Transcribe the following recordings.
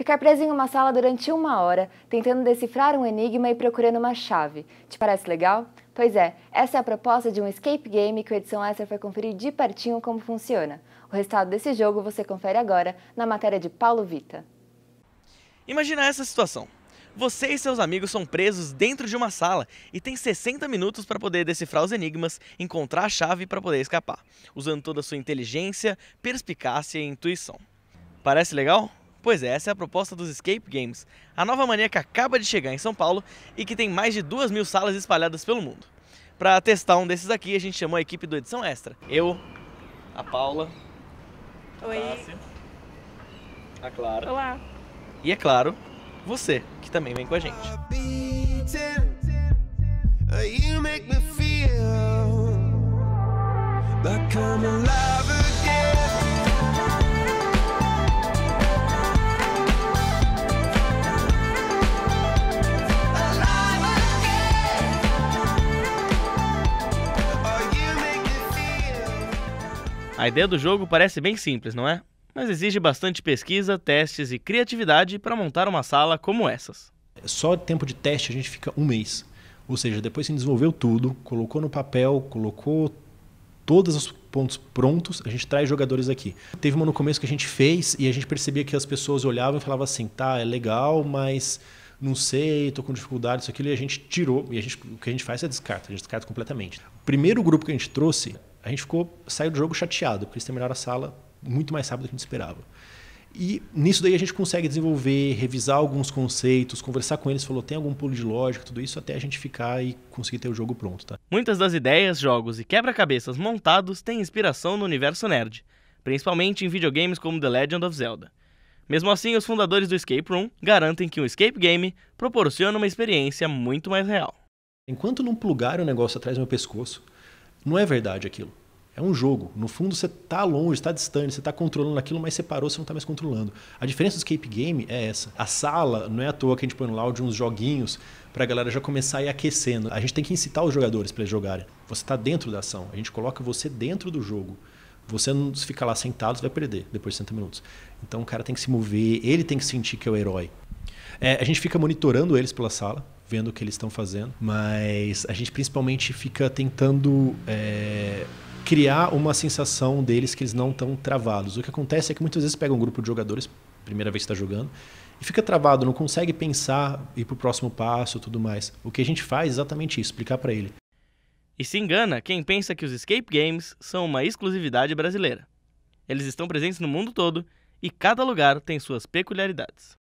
Ficar preso em uma sala durante uma hora, tentando decifrar um enigma e procurando uma chave. Te parece legal? Pois é, essa é a proposta de um escape game que o Edição Extra foi conferir de pertinho como funciona. O resultado desse jogo você confere agora na matéria de Paulo Vita. Imagina essa situação. Você e seus amigos são presos dentro de uma sala e tem 60 minutos para poder decifrar os enigmas, encontrar a chave para poder escapar, usando toda a sua inteligência, perspicácia e intuição. Parece legal? Pois é, essa é a proposta dos escape games, a nova mania que acaba de chegar em São Paulo e que tem mais de duas mil salas espalhadas pelo mundo. Para testar um desses aqui, a gente chamou a equipe do Edição Extra. Eu, a Paula, Oi. a Tássia, a Clara. Olá. E é claro, você, que também vem com a gente. Uh, you make me feel like I'm alive A ideia do jogo parece bem simples, não é? Mas exige bastante pesquisa, testes e criatividade para montar uma sala como essas. Só tempo de teste a gente fica um mês. Ou seja, depois que desenvolveu tudo, colocou no papel, colocou todos os pontos prontos, a gente traz jogadores aqui. Teve uma no começo que a gente fez e a gente percebia que as pessoas olhavam e falavam assim: tá, é legal, mas não sei, tô com dificuldade, isso aquilo, e a gente tirou. E a gente, o que a gente faz é descarta, a gente descarta completamente. O primeiro grupo que a gente trouxe a gente ficou, saiu do jogo chateado, porque eles terminaram a sala muito mais rápido do que a gente esperava. E nisso daí a gente consegue desenvolver, revisar alguns conceitos, conversar com eles, falou, tem algum pulo de lógica, tudo isso, até a gente ficar e conseguir ter o jogo pronto, tá? Muitas das ideias, jogos e quebra-cabeças montados têm inspiração no universo nerd, principalmente em videogames como The Legend of Zelda. Mesmo assim, os fundadores do Escape Room garantem que um escape game proporciona uma experiência muito mais real. Enquanto não plugar o negócio atrás do meu pescoço, não é verdade aquilo. É um jogo. No fundo, você está longe, está distante, você está controlando aquilo, mas você parou, você não está mais controlando. A diferença do escape game é essa. A sala, não é à toa que a gente põe no loud uns joguinhos para a galera já começar a ir aquecendo. A gente tem que incitar os jogadores para eles jogarem. Você está dentro da ação. A gente coloca você dentro do jogo. Você não fica lá sentado, você vai perder depois de 60 minutos. Então o cara tem que se mover, ele tem que sentir que é o herói. É, a gente fica monitorando eles pela sala, vendo o que eles estão fazendo, mas a gente principalmente fica tentando é, criar uma sensação deles que eles não estão travados. O que acontece é que muitas vezes pega um grupo de jogadores, primeira vez que está jogando, e fica travado, não consegue pensar, ir para o próximo passo tudo mais. O que a gente faz é exatamente isso, explicar para ele. E se engana quem pensa que os escape games são uma exclusividade brasileira. Eles estão presentes no mundo todo e cada lugar tem suas peculiaridades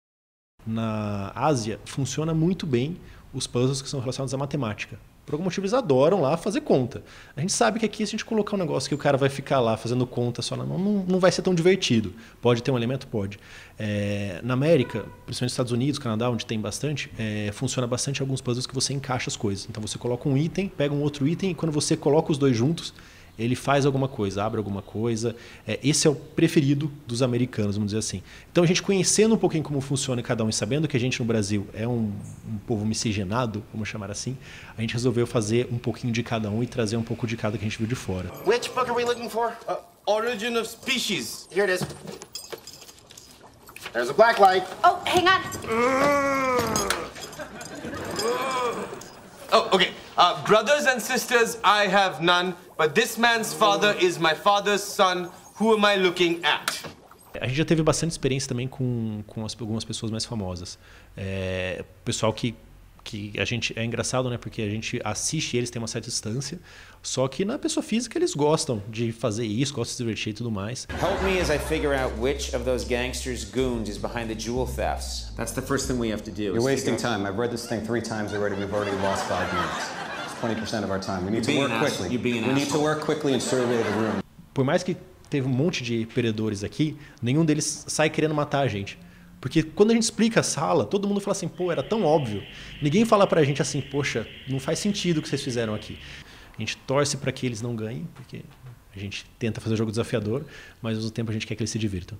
na Ásia, funciona muito bem os puzzles que são relacionados à matemática. Por algum motivo, eles adoram lá fazer conta. A gente sabe que aqui, se a gente colocar um negócio que o cara vai ficar lá fazendo conta só na mão, não, não vai ser tão divertido. Pode ter um elemento? Pode. É, na América, principalmente nos Estados Unidos, Canadá, onde tem bastante, é, funciona bastante alguns puzzles que você encaixa as coisas. Então, você coloca um item, pega um outro item, e quando você coloca os dois juntos, ele faz alguma coisa, abre alguma coisa. É, esse é o preferido dos americanos, vamos dizer assim. Então, a gente conhecendo um pouquinho como funciona cada um e sabendo que a gente no Brasil é um, um povo miscigenado, vamos chamar assim, a gente resolveu fazer um pouquinho de cada um e trazer um pouco de cada que a gente viu de fora. Which book are we looking for? Uh, origin of Species. Here it is. There's a black light. Oh, hang on. oh, okay. Uh, brothers and sisters, I have none, but this man's father is my father's son. Who am I looking at? A gente já teve bastante experiência também com, com as, algumas pessoas mais famosas. É, pessoal que que a gente é engraçado, né? Porque a gente assiste eles tem uma certa distância, só que na pessoa física eles gostam de fazer isso, gostam de se divertir e tudo mais. Help me as I figure out which of those gangsters goons is behind the jewel thefts. That's the first thing we have to do. You're wasting time. I've read this thing three times already. We've already lost five minutes. 20% of our time. We need to work quickly. We need to work quickly and survey the room. Por mais que teve um monte de perdedores aqui, nenhum deles sai querendo matar a gente. Porque quando a gente explica a sala, todo mundo fala assim, pô, era tão óbvio. Ninguém fala pra gente assim, poxa, não faz sentido o que vocês fizeram aqui. A gente torce para que eles não ganhem, porque a gente tenta fazer o jogo desafiador, mas ao mesmo tempo a gente quer que eles se divirtam.